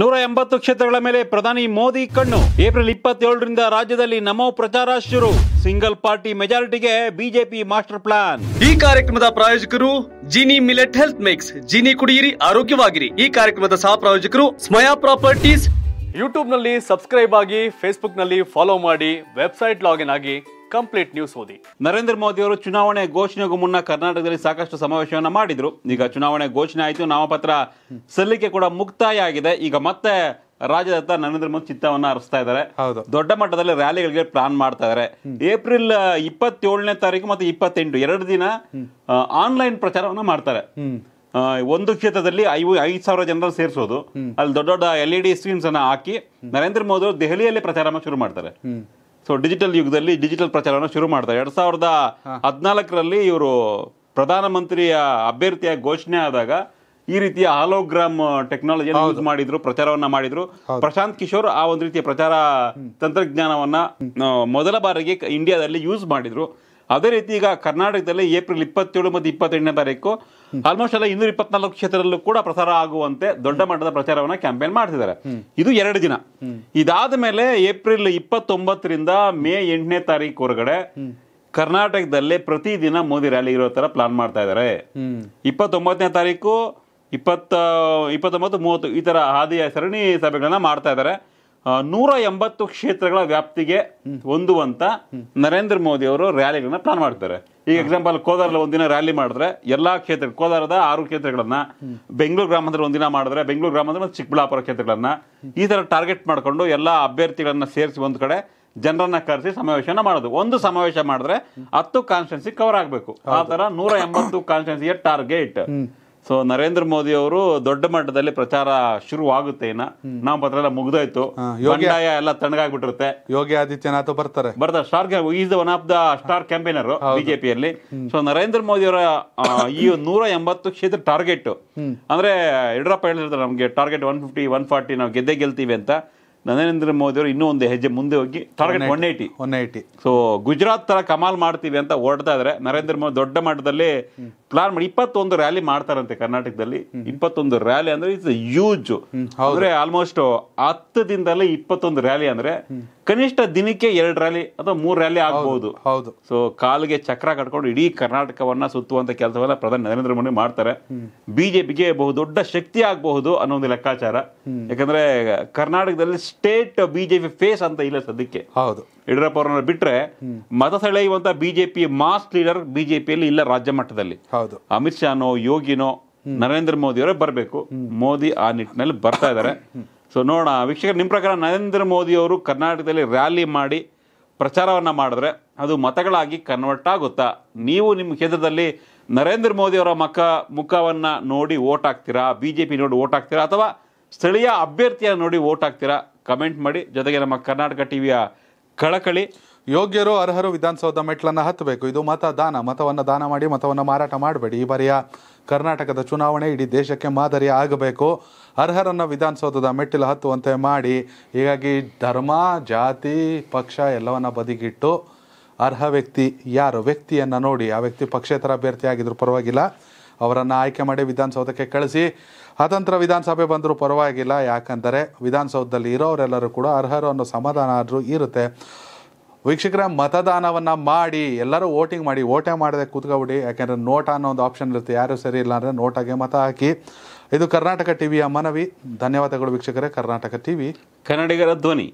ನೂರ ಎಂಬತ್ತು ಕ್ಷೇತ್ರಗಳ ಮೇಲೆ ಪ್ರಧಾನಿ ಮೋದಿ ಕಣ್ಣು ಏಪ್ರಿಲ್ ಇಪ್ಪತ್ತೇಳರಿಂದ ರಾಜ್ಯದಲ್ಲಿ ನಮೋ ಪ್ರಚಾರ ಶುರು ಸಿಂಗಲ್ ಪಾರ್ಟಿ ಮೆಜಾರಿಟಿಗೆ ಬಿಜೆಪಿ ಮಾಸ್ಟರ್ ಪ್ಲಾನ್ ಈ ಕಾರ್ಯಕ್ರಮದ ಪ್ರಾಯೋಜಕರು Gini millet health mix Gini ಕುಡಿಯಿರಿ ಆರೋಗ್ಯವಾಗಿರಿ ಈ ಕಾರ್ಯಕ್ರಮದ ಸಹ ಪ್ರಾಯೋಜಕರು ಸ್ಮಯಾ ಪ್ರಾಪರ್ಟೀಸ್ ನಲ್ಲಿ ಸಬ್ಸ್ಕ್ರೈಬ್ ಆಗಿ ನಲ್ಲಿ ಫಾಲೋ ಮಾಡಿ ವೆಬ್ಸೈಟ್ ಲಾಗಿನ್ ಆಗಿ ಕಂಪ್ಲೀಟ್ ನ್ಯೂಸ್ ಓದಿ ನರೇಂದ್ರ ಮೋದಿ ಅವರು ಚುನಾವಣೆ ಘೋಷಣೆಗೂ ಮುನ್ನ ಕರ್ನಾಟಕದಲ್ಲಿ ಸಾಕಷ್ಟು ಸಮಾವೇಶವನ್ನ ಮಾಡಿದ್ರು ಈಗ ಚುನಾವಣೆ ಘೋಷಣೆ ಆಯಿತು ನಾಮಪತ್ರ ಸಲ್ಲಿಕೆ ಕೂಡ ಮುಕ್ತಾಯ ಆಗಿದೆ ಈಗ ಮತ್ತೆ ರಾಜ್ಯದತ್ತ ನರೇಂದ್ರ ಮೋದಿ ಚಿತ್ತವನ್ನ ಹರಿಸ್ತಾ ಇದ್ದಾರೆ ದೊಡ್ಡ ಮಟ್ಟದಲ್ಲಿ ರ್ಯಾಲಿಗಳಿಗೆ ಪ್ಲಾನ್ ಮಾಡ್ತಾ ಇದ್ದಾರೆ ಏಪ್ರಿಲ್ ಇಪ್ಪತ್ತೇಳನೇ ತಾರೀಕು ಮತ್ತೆ ಇಪ್ಪತ್ತೆಂಟು ಎರಡು ದಿನ ಆನ್ಲೈನ್ ಪ್ರಚಾರವನ್ನ ಮಾಡ್ತಾರೆ ಒಂದು ಕ್ಷೇತ್ರದಲ್ಲಿ ಐ ಐದು ಸಾವಿರ ಜನರನ್ನು ಸೇರಿಸೋದು ಅಲ್ಲಿ ದೊಡ್ಡ ದೊಡ್ಡ ಎಲ್ ಇ ಡಿ ಸ್ಕ್ರೀನ್ಸ್ ಅನ್ನ ಹಾಕಿ ನರೇಂದ್ರ ಮೋದಿ ಅವರು ದೆಹಲಿಯಲ್ಲಿ ಪ್ರಚಾರ ಶುರು ಮಾಡ್ತಾರೆ ಸೊ ಡಿಜಿಟಲ್ ಯುಗದಲ್ಲಿ ಡಿಜಿಟಲ್ ಪ್ರಚಾರವನ್ನು ಶುರು ಮಾಡ್ತಾರೆ ಎರಡ್ ಸಾವಿರದ ಹದಿನಾಲ್ಕರಲ್ಲಿ ಇವರು ಪ್ರಧಾನಮಂತ್ರಿಯ ಅಭ್ಯರ್ಥಿಯಾಗಿ ಘೋಷಣೆ ಆದಾಗ ಈ ರೀತಿಯ ಹಾಲೋಗ್ರಾಮ್ ಟೆಕ್ನಾಲಜಿ ಯೂಸ್ ಮಾಡಿದ್ರು ಪ್ರಚಾರವನ್ನ ಮಾಡಿದ್ರು ಪ್ರಶಾಂತ್ ಕಿಶೋರ್ ಆ ಒಂದು ರೀತಿಯ ಪ್ರಚಾರ ತಂತ್ರಜ್ಞಾನವನ್ನ ಮೊದಲ ಬಾರಿಗೆ ಇಂಡಿಯಾದಲ್ಲಿ ಯೂಸ್ ಮಾಡಿದ್ರು ಅದೇ ರೀತಿ ಈಗ ಕರ್ನಾಟಕದಲ್ಲಿ ಏಪ್ರಿಲ್ ಇಪ್ಪತ್ತೇಳು ಮತ್ತು ಇಪ್ಪತ್ತೆಂಟನೇ ತಾರೀಕು ಆಲ್ಮೋಸ್ಟ್ ಎಲ್ಲ ಇನ್ನೂರ ಇಪ್ಪತ್ನಾಲ್ಕು ಕ್ಷೇತ್ರದಲ್ಲೂ ಕೂಡ ಪ್ರಸಾರ ಆಗುವಂತೆ ದೊಡ್ಡ ಮಟ್ಟದ ಪ್ರಚಾರವನ್ನು ಕ್ಯಾಂಪೇನ್ ಮಾಡ್ತಿದ್ದಾರೆ ಇದು ಎರಡು ದಿನ ಇದಾದ ಮೇಲೆ ಏಪ್ರಿಲ್ ಇಪ್ಪತ್ತೊಂಬತ್ತರಿಂದ ಮೇ ಎಂಟನೇ ತಾರೀಕು ಹೊರಗಡೆ ಕರ್ನಾಟಕದಲ್ಲೇ ಪ್ರತಿದಿನ ಮೋದಿ ರ್ಯಾಲಿ ಇರೋ ತರ ಪ್ಲಾನ್ ಮಾಡ್ತಾ ಇದ್ದಾರೆ ಇಪ್ಪತ್ತೊಂಬತ್ತನೇ ತಾರೀಕು ಇಪ್ಪತ್ತ ಇಪ್ಪತ್ತೊಂಬತ್ತು ಮೂವತ್ತು ಈ ತರ ಹಾದಿಯ ಸರಣಿ ಸಭೆಗಳನ್ನ ಮಾಡ್ತಾ ಇದ್ದಾರೆ ನೂರ ಎಂಬತ್ತು ಕ್ಷೇತ್ರಗಳ ವ್ಯಾಪ್ತಿಗೆ ಹೊಂದುವಂತ ನರೇಂದ್ರ ಮೋದಿ ಅವರು ರ್ಯಾಲಿಗಳನ್ನ ಪ್ಲಾನ್ ಮಾಡ್ತಾರೆ ಈಗ ಎಕ್ಸಾಂಪಲ್ ಕೋಲಾರಲ್ಲಿ ಒಂದಿನ ರ್ಯಾಲಿ ಮಾಡಿದ್ರೆ ಎಲ್ಲಾ ಕ್ಷೇತ್ರ ಕೋಲಾರದ ಆರು ಕ್ಷೇತ್ರಗಳನ್ನ ಬೆಂಗಳೂರು ಗ್ರಾಮದಲ್ಲಿ ಒಂದಿನ ಮಾಡಿದ್ರೆ ಬೆಂಗಳೂರು ಗ್ರಾಮದಲ್ಲಿ ಮತ್ತು ಚಿಕ್ಕಬಳ್ಳಾಪುರ ಕ್ಷೇತ್ರಗಳನ್ನ ಈ ತರ ಟಾರ್ಗೆಟ್ ಮಾಡಿಕೊಂಡು ಎಲ್ಲಾ ಅಭ್ಯರ್ಥಿಗಳನ್ನ ಸೇರಿಸಿ ಒಂದ್ ಕಡೆ ಜನರನ್ನ ಕರೆಸಿ ಸಮಾವೇಶನ ಮಾಡುದು ಒಂದು ಸಮಾವೇಶ ಮಾಡಿದ್ರೆ ಹತ್ತು ಕಾನ್ಸ್ಟೆನ್ಸಿ ಕವರ್ ಆಗಬೇಕು ಆ ತರ ನೂರ ಎಂಬತ್ತು ಕಾನ್ಸ್ಟೆನ್ಸಿಯ ಟಾರ್ಗೆಟ್ ಸೊ ನರೇಂದ್ರ ಮೋದಿ ಅವರು ದೊಡ್ಡ ಮಟ್ಟದಲ್ಲಿ ಪ್ರಚಾರ ಶುರು ಆಗುತ್ತೆ ನಾವು ಪತ್ರ ಎಲ್ಲ ಮುಗ್ದಾಯ್ತು ಯೋಗಾಯ ಎಲ್ಲ ತಣ್ಣಗಾಗ್ಬಿಟ್ಟಿರುತ್ತೆ ಯೋಗಿ ಆದಿತ್ಯನಾಥ್ ಬರ್ತಾರೆ ಬರ್ತಾರೆ star is one of the star campaigner ಬಿಜೆಪಿಯಲ್ಲಿ ಸೊ ನರೇಂದ್ರ ಮೋದಿ ಅವರ ಈ ನೂರ ಎಂಬತ್ತು ಕ್ಷೇತ್ರ ಟಾರ್ಗೆಟ್ ಅಂದ್ರೆ ಯಡಿಯೂರಪ್ಪ ಹೇಳಿರ್ತಾರೆ ನಮಗೆ target one fifty one forty ನಾವು ಗೆದ್ದೆ ಗೆಲ್ತೀವಿ ಅಂತ ನರೇಂದ್ರ ಮೋದಿ ಅವರು ಇನ್ನೂ ಒಂದು ಹೆಜ್ಜೆ ಮುಂದೆ ಹೋಗಿ target one eighty one eighty so Gujarat ತರ ಕಮಾಲ್ ಮಾಡ್ತೀವಿ ಅಂತ ಓಡ್ತಾ ಇದ್ರೆ ನರೇಂದ್ರ ಮೋದಿ ದೊಡ್ಡ ಮಟ್ಟದಲ್ಲಿ ಪ್ಲಾನ್ ಮಾಡಿ ಇಪ್ಪತ್ತೊಂದು ರ್ಯಾಲಿ ಮಾಡ್ತಾರಂತೆ ಕರ್ನಾಟಕದಲ್ಲಿ ಇಪ್ಪತ್ತೊಂದು ರ್ಯಾಲಿ ಅಂದ್ರೆ ಇಟ್ಸ್ ಯೂಜ್ ಅಂದ್ರೆ ಆಲ್ಮೋಸ್ಟ್ ಹತ್ತು ದಿನದಲ್ಲಿ ಇಪ್ಪತ್ತೊಂದು ರ್ಯಾಲಿ ಅಂದ್ರೆ ಕನಿಷ್ಠ ದಿನಕ್ಕೆ ಎರಡು ರ್ಯಾಲಿ ಅಥವಾ ಮೂರು ರ್ಯಾಲಿ ಆಗಬಹುದು ಹೌದು ಸೊ ಕಾಲಿಗೆ ಚಕ್ರ ಕಟ್ಕೊಂಡು ಇಡೀ ಕರ್ನಾಟಕವನ್ನ ಸುತ್ತುವಂತ ಕೆಲಸವನ್ನ ಪ್ರಧಾನಿ ನರೇಂದ್ರ ಮೋದಿ ಮಾಡ್ತಾರೆ ಬಿಜೆಪಿಗೆ ಬಹುದೊಡ್ಡ ಶಕ್ತಿ ಆಗಬಹುದು ಅನ್ನೋ ಒಂದು ಲೆಕ್ಕಾಚಾರ ಯಾಕಂದ್ರೆ ಕರ್ನಾಟಕದಲ್ಲಿ ಸ್ಟೇಟ್ ಬಿಜೆಪಿ ಫೇಸ್ ಅಂತ ಇಲ್ಲ ಸದ್ಯಕ್ಕೆ ಹೌದು ಯಡಿಯೂರಪ್ಪ ಅವರನ್ನ ಬಿಟ್ರೆ ಮತ ಸೆಳೆಯುವಂತ ಬಿಜೆಪಿ ಮಾಸ್ ಲೀಡರ್ ಬಿಜೆಪಿಯಲ್ಲಿ ಇಲ್ಲ ರಾಜ್ಯ ಮಟ್ಟದಲ್ಲಿ ಹೌದು ಅಮಿತ್ ಶಾನೋ ಯೋಗಿನೋ ನರೇಂದ್ರ ಮೋದಿ ಅವರೇ ಬರಬೇಕು ಮೋದಿ ಆ ನಿಟ್ಟಿನಲ್ಲಿ ಬರ್ತಾ ಇದ್ದಾರೆ ಸೊ ನೋಡೋಣ ವೀಕ್ಷಕರು ನಿಮ್ಮ ಪ್ರಕಾರ ನರೇಂದ್ರ ಮೋದಿ ಅವರು ಕರ್ನಾಟಕದಲ್ಲಿ ರ್ಯಾಲಿ ಮಾಡಿ ಪ್ರಚಾರವನ್ನು ಮಾಡಿದ್ರೆ ಅದು ಮತಗಳಾಗಿ ಕನ್ವರ್ಟ್ ಆಗುತ್ತಾ ನೀವು ನಿಮ್ಮ ಕ್ಷೇತ್ರದಲ್ಲಿ ನರೇಂದ್ರ ಮೋದಿ ಅವರ ಮಖ ಮುಖವನ್ನು ನೋಡಿ ಓಟ್ ಹಾಕ್ತೀರಾ ಬಿ ಜೆ ಪಿ ನೋಡಿ ಓಟ್ ಹಾಕ್ತೀರಾ ಅಥವಾ ಸ್ಥಳೀಯ ಅಭ್ಯರ್ಥಿಯನ್ನು ನೋಡಿ ಓಟ್ ಹಾಕ್ತೀರಾ ಕಮೆಂಟ್ ಮಾಡಿ ಜೊತೆಗೆ ನಮ್ಮ ಕರ್ನಾಟಕ ಟಿವಿಯ ಕಳಕಳಿ ಯೋಗ್ಯರು ಅರ್ಹರು ವಿಧಾನಸೌಧ ಮೆಟ್ಲನ್ನು ಹತ್ತಬೇಕು ಇದು ಮತದಾನ ಮತವನ್ನು ದಾನ ಮಾಡಿ ಮತವನ್ನು ಮಾರಾಟ ಮಾಡಬೇಡಿ ಈ ಬಾರಿಯ ಕರ್ನಾಟಕದ ಚುನಾವಣೆ ಇಡೀ ದೇಶಕ್ಕೆ ಮಾದರಿ ಆಗಬೇಕು ಅರ್ಹರನ್ನು ವಿಧಾನಸೌಧದ ಮೆಟ್ಟಿಲು ಹತ್ತುವಂತೆ ಮಾಡಿ ಹೀಗಾಗಿ ಧರ್ಮ ಜಾತಿ ಪಕ್ಷ ಎಲ್ಲವನ್ನು ಬದಿಗಿಟ್ಟು ಅರ್ಹ ವ್ಯಕ್ತಿ ಯಾರು ವ್ಯಕ್ತಿಯನ್ನು ನೋಡಿ ಆ ವ್ಯಕ್ತಿ ಪಕ್ಷೇತರ ಅಭ್ಯರ್ಥಿ ಆಗಿದ್ರು ಪರವಾಗಿಲ್ಲ ಅವರನ್ನು ಆಯ್ಕೆ ಮಾಡಿ ವಿಧಾನಸೌಧಕ್ಕೆ ಕಳಿಸಿ ಅತಂತ್ರ ವಿಧಾನಸಭೆ ಬಂದರೂ ಪರವಾಗಿಲ್ಲ ಯಾಕಂದರೆ ವಿಧಾನಸೌಧದಲ್ಲಿ ಇರೋರೆಲ್ಲರೂ ಕೂಡ ಅರ್ಹರು ಅನ್ನೋ ಸಮಾಧಾನ ಆದರೂ ಇರುತ್ತೆ ವೀಕ್ಷಕರ ಮತದಾನವನ್ನು ಮಾಡಿ ಎಲ್ಲರೂ ವೋಟಿಂಗ್ ಮಾಡಿ ಓಟೆ ಮಾಡದೆ ಕೂತ್ಕೊಬಿಡಿ ಯಾಕೆಂದರೆ ನೋಟ ಅನ್ನೋ ಒಂದು ಆಪ್ಷನ್ ಇರುತ್ತೆ ಯಾರೂ ಸರಿ ಇಲ್ಲ ಅಂದರೆ ನೋಟಾಗೆ ಮತ ಹಾಕಿ ಇದು ಕರ್ನಾಟಕ ಟಿವಿಯ ಮನವಿ ಧನ್ಯವಾದಗಳು ವೀಕ್ಷಕರೇ ಕರ್ನಾಟಕ ಟಿವಿ ಕನ್ನಡಿಗರ ಧ್ವನಿ